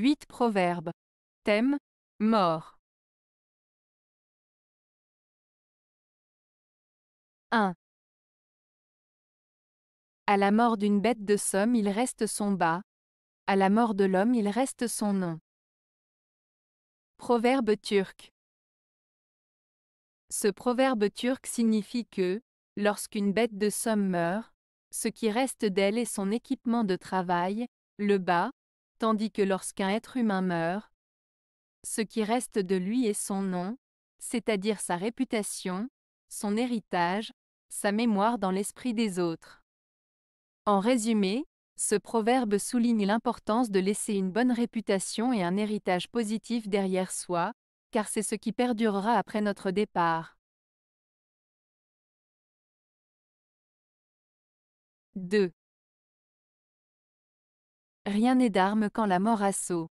8 Proverbes. Thème Mort. 1. À la mort d'une bête de somme, il reste son bas. À la mort de l'homme, il reste son nom. Proverbe turc. Ce proverbe turc signifie que, lorsqu'une bête de somme meurt, ce qui reste d'elle est son équipement de travail, le bas, tandis que lorsqu'un être humain meurt, ce qui reste de lui est son nom, c'est-à-dire sa réputation, son héritage, sa mémoire dans l'esprit des autres. En résumé, ce proverbe souligne l'importance de laisser une bonne réputation et un héritage positif derrière soi, car c'est ce qui perdurera après notre départ. 2. Rien n'est d'arme quand la mort assaut.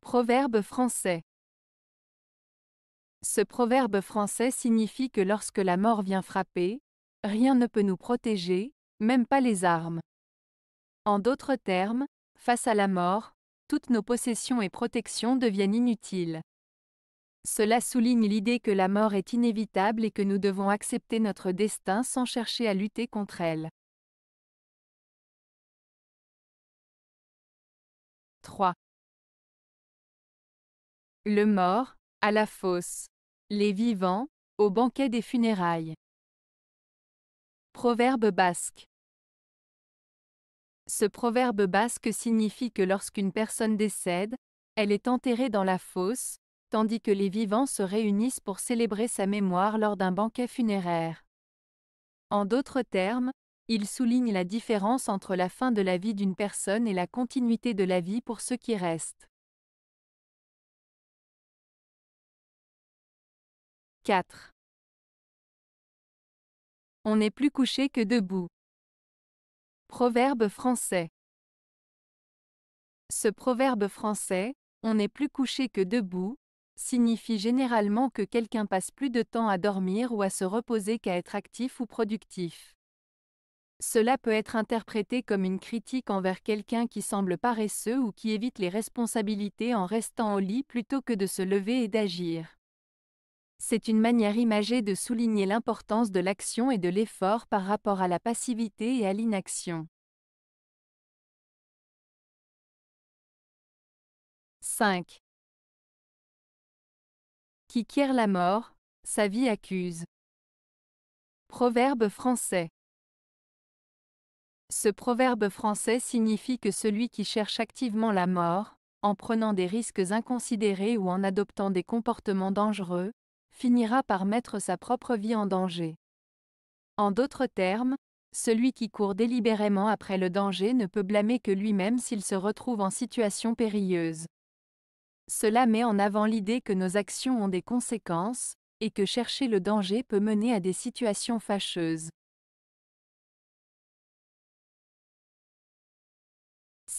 Proverbe français. Ce proverbe français signifie que lorsque la mort vient frapper, rien ne peut nous protéger, même pas les armes. En d'autres termes, face à la mort, toutes nos possessions et protections deviennent inutiles. Cela souligne l'idée que la mort est inévitable et que nous devons accepter notre destin sans chercher à lutter contre elle. 3. Le mort, à la fosse. Les vivants, au banquet des funérailles. Proverbe basque. Ce proverbe basque signifie que lorsqu'une personne décède, elle est enterrée dans la fosse, tandis que les vivants se réunissent pour célébrer sa mémoire lors d'un banquet funéraire. En d'autres termes, il souligne la différence entre la fin de la vie d'une personne et la continuité de la vie pour ceux qui restent. 4. On n'est plus couché que debout. Proverbe français. Ce proverbe français, on n'est plus couché que debout, signifie généralement que quelqu'un passe plus de temps à dormir ou à se reposer qu'à être actif ou productif. Cela peut être interprété comme une critique envers quelqu'un qui semble paresseux ou qui évite les responsabilités en restant au lit plutôt que de se lever et d'agir. C'est une manière imagée de souligner l'importance de l'action et de l'effort par rapport à la passivité et à l'inaction. 5. Qui quiert la mort, sa vie accuse. Proverbe français. Ce proverbe français signifie que celui qui cherche activement la mort, en prenant des risques inconsidérés ou en adoptant des comportements dangereux, finira par mettre sa propre vie en danger. En d'autres termes, celui qui court délibérément après le danger ne peut blâmer que lui-même s'il se retrouve en situation périlleuse. Cela met en avant l'idée que nos actions ont des conséquences, et que chercher le danger peut mener à des situations fâcheuses.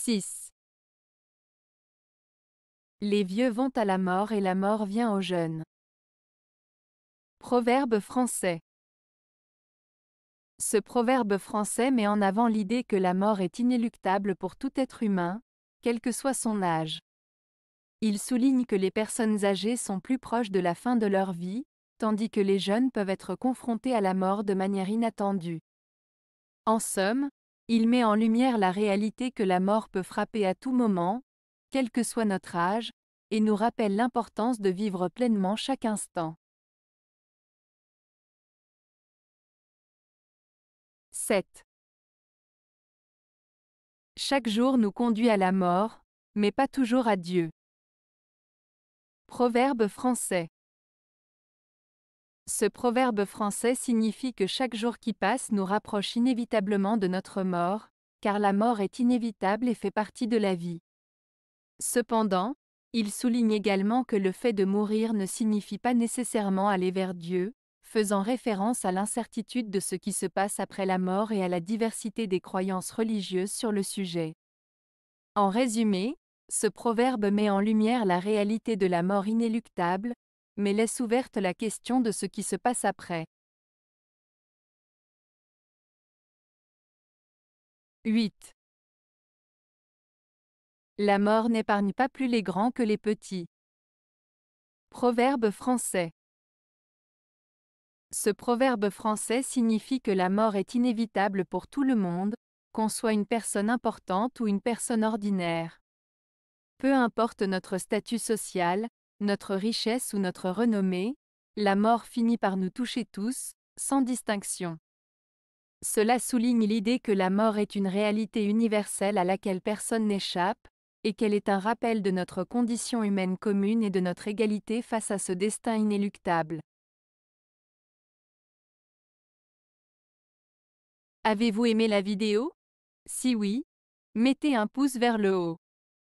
6. Les vieux vont à la mort et la mort vient aux jeunes. Proverbe français. Ce proverbe français met en avant l'idée que la mort est inéluctable pour tout être humain, quel que soit son âge. Il souligne que les personnes âgées sont plus proches de la fin de leur vie, tandis que les jeunes peuvent être confrontés à la mort de manière inattendue. En somme, il met en lumière la réalité que la mort peut frapper à tout moment, quel que soit notre âge, et nous rappelle l'importance de vivre pleinement chaque instant. 7. Chaque jour nous conduit à la mort, mais pas toujours à Dieu. Proverbe français. Ce proverbe français signifie que chaque jour qui passe nous rapproche inévitablement de notre mort, car la mort est inévitable et fait partie de la vie. Cependant, il souligne également que le fait de mourir ne signifie pas nécessairement aller vers Dieu, faisant référence à l'incertitude de ce qui se passe après la mort et à la diversité des croyances religieuses sur le sujet. En résumé, ce proverbe met en lumière la réalité de la mort inéluctable, mais laisse ouverte la question de ce qui se passe après. 8. La mort n'épargne pas plus les grands que les petits. Proverbe français. Ce proverbe français signifie que la mort est inévitable pour tout le monde, qu'on soit une personne importante ou une personne ordinaire. Peu importe notre statut social, notre richesse ou notre renommée, la mort finit par nous toucher tous, sans distinction. Cela souligne l'idée que la mort est une réalité universelle à laquelle personne n'échappe, et qu'elle est un rappel de notre condition humaine commune et de notre égalité face à ce destin inéluctable. Avez-vous aimé la vidéo Si oui, mettez un pouce vers le haut.